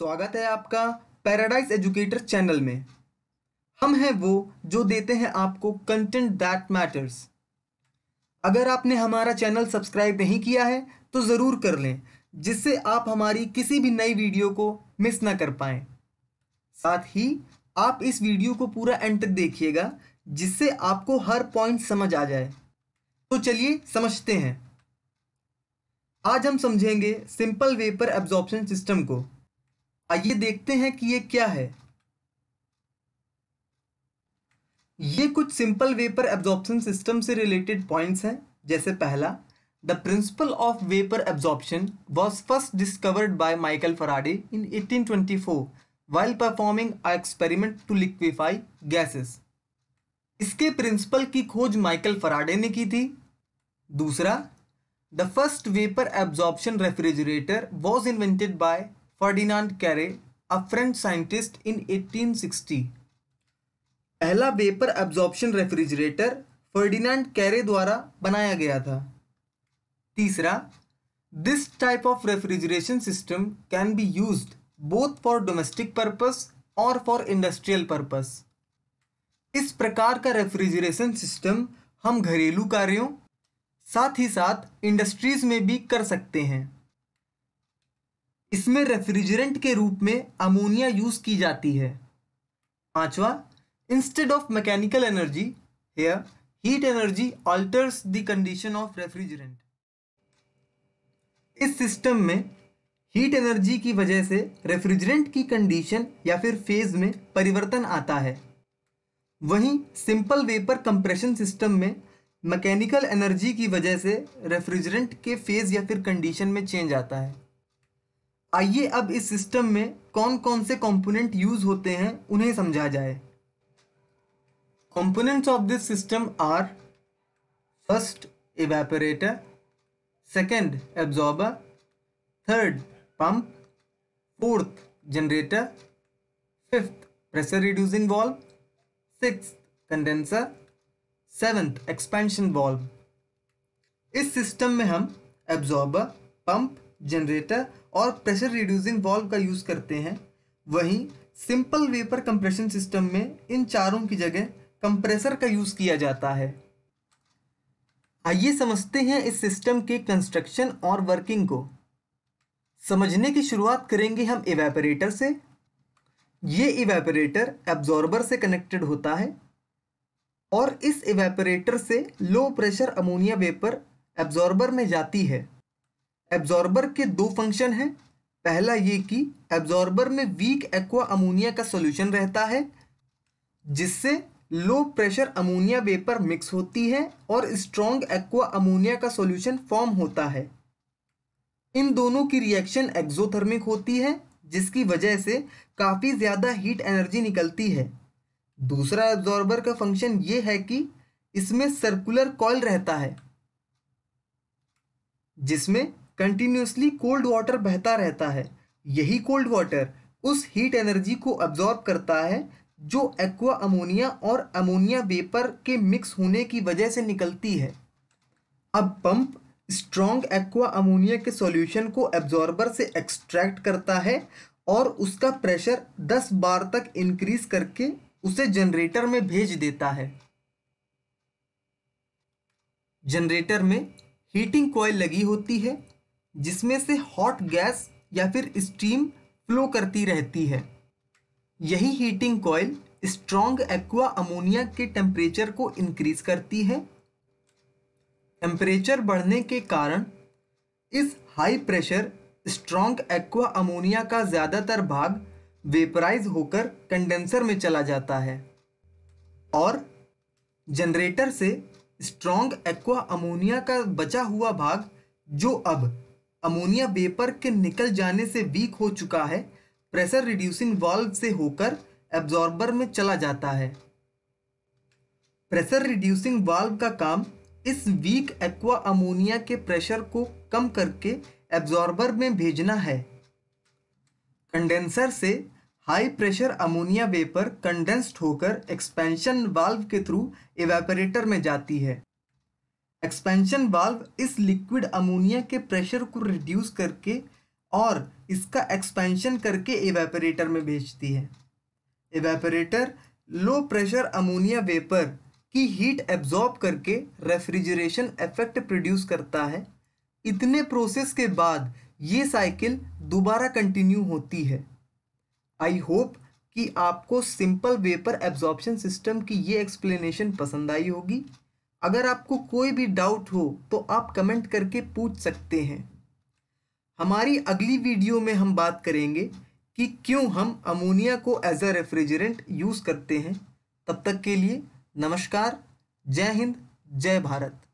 स्वागत है आपका पैराडाइज एजुकेटर चैनल में हम हैं वो जो देते हैं आपको कंटेंट दैट मैटर्स अगर आपने हमारा चैनल सब्सक्राइब नहीं किया है तो ज़रूर कर लें जिससे आप हमारी किसी भी नई वीडियो को मिस ना कर पाए साथ ही आप इस वीडियो को पूरा एंड तक देखिएगा जिससे आपको हर पॉइंट समझ आ जाए तो चलिए समझते हैं आज हम समझेंगे सिंपल वेपर एब्जॉर्प्शन सिस्टम को आइए देखते हैं कि ये क्या है ये कुछ सिंपल वेपर एब्जॉर्प्शन सिस्टम से रिलेटेड पॉइंट्स हैं जैसे पहला the principle of vapour absorption was first discovered by Michael Faraday in 1824 while performing a experiment to liquefy gases इसके प्रिंसिपल की खोज माइकल फराडे ने की थी दूसरा the first vapour absorption refrigerator was invented by Ferdinand Carre a French scientist in 1860 पहला vapour absorption refrigerator Ferdinand Carre द्वारा बनाया गया था तीसरा this type of refrigeration system can be use both for domestic purpose और for industrial purpose इस प्रकार का रेफ्रिजरेशन सिस्टम हम घरेलू कार्यों साथ ही साथ इंडस्ट्रीज में भी कर सकते हैं इसमें रेफ्रिजरेंट के रूप में अमोनिया यूज की जाती है पांचवा instead of mechanical energy here heat energy alters the condition of refrigerant इस सिस्टम में हीट एनर्जी की वजह से रेफ्रिजरेंट की कंडीशन या फिर फेज में परिवर्तन आता है वहीं सिंपल वेपर कंप्रेशन सिस्टम में मैकेनिकल एनर्जी की वजह से रेफ्रिजरेंट के फेज या फिर कंडीशन में चेंज आता है आइए अब इस सिस्टम में कौन कौन से कंपोनेंट यूज होते हैं उन्हें समझा जाए components of this system are first evaporator second absorber third pump fourth generator fifth pressure reducing valve six condenser seventh expansion valve इस सिस्टम में हम एब्जॉर्बर पंप जनरेटर और प्रेशर रिड्यूसिंग वॉल्व का यूज़ करते हैं वहीं सिंपल वेपर कंप्रेशन सिस्टम में इन चारों की जगह कंप्रेसर का यूज़ किया जाता है आइए समझते हैं इस सिस्टम के कंस्ट्रक्शन और वर्किंग को समझने की शुरुआत करेंगे हम इवेपरेटर से ये इवेपरेटर एब्जॉर्बर से कनेक्टेड होता है और इस इवेपरेटर से low pressure ammonia vapour absorber में जाती है एब्जॉर्बर के दो फंक्शन हैं पहला ये कि एब्जॉर्बर में वीक एक्वा अमोनिया का सॉल्यूशन रहता है जिससे low pressure ammonia vapour mix होती है और स्ट्रॉन्ग एक्वा अमोनिया का सॉल्यूशन फॉर्म होता है इन दोनों की रिएक्शन एक्जोथर्मिक होती है जिसकी वजह से काफ़ी ज़्यादा हीट एनर्जी निकलती है दूसरा एब्जॉर्बर का फंक्शन ये है कि इसमें सर्कुलर कॉल रहता है जिसमें कंटिन्यूसली कोल्ड वाटर बहता रहता है यही कोल्ड वाटर उस हीट एनर्जी को अब्जॉर्ब करता है जो एक्वा अमोनिया और अमोनिया वेपर के मिक्स होने की वजह से निकलती है अब पंप स्ट्रॉन्ग एक्वा अमोनिया के सॉल्यूशन को एब्जॉर्बर से एक्सट्रैक्ट करता है और उसका प्रेशर 10 बार तक इंक्रीज करके उसे जनरेटर में भेज देता है जनरेटर में हीटिंग कॉयल लगी होती है जिसमें से हॉट गैस या फिर स्टीम फ्लो करती रहती है यही heating coil strong aqua ammonia के टेम्परेचर को इंक्रीज करती है टेम्परेचर बढ़ने के कारण इस high pressure strong aqua ammonia का ज़्यादातर भाग वेपराइज होकर कंडेंसर में चला जाता है और जनरेटर से स्ट्रॉन्ग एक्वा अमोनिया का बचा हुआ भाग जो अब अमोनिया वेपर के निकल जाने से वीक हो चुका है प्रेशर रिड्यूसिंग वाल्व से होकर एब्जॉर्बर में चला जाता है प्रेशर रिड्यूसिंग वाल्व का काम इस वीक एक्वा अमोनिया के प्रेशर को कम करके एब्जॉर्बर में भेजना है कंडेंसर से high pressure ammonia vapour condensed होकर एक्सपेंशन वाल्व के थ्रू एवेपरेटर में जाती है एक्सपेंशन वाल्व इस लिक्विड अमोनिया के प्रेशर को रिड्यूस करके और इसका एक्सपेंशन करके एवेपरेटर में भेजती है evaporator low pressure ammonia vapour की हीट एब्जॉर्ब करके रेफ्रिजरेशन इफेक्ट प्रोड्यूस करता है इतने प्रोसेस के बाद ये साइकिल दोबारा कंटिन्यू होती है आई होप कि आपको सिंपल वेपर एब्जॉर्बन सिस्टम की ये एक्सप्लेनेशन पसंद आई होगी अगर आपको कोई भी डाउट हो तो आप कमेंट करके पूछ सकते हैं हमारी अगली वीडियो में हम बात करेंगे कि क्यों हम अमोनिया को एज अ रेफ्रिजरेंट यूज़ करते हैं तब तक के लिए नमस्कार जय हिंद जय भारत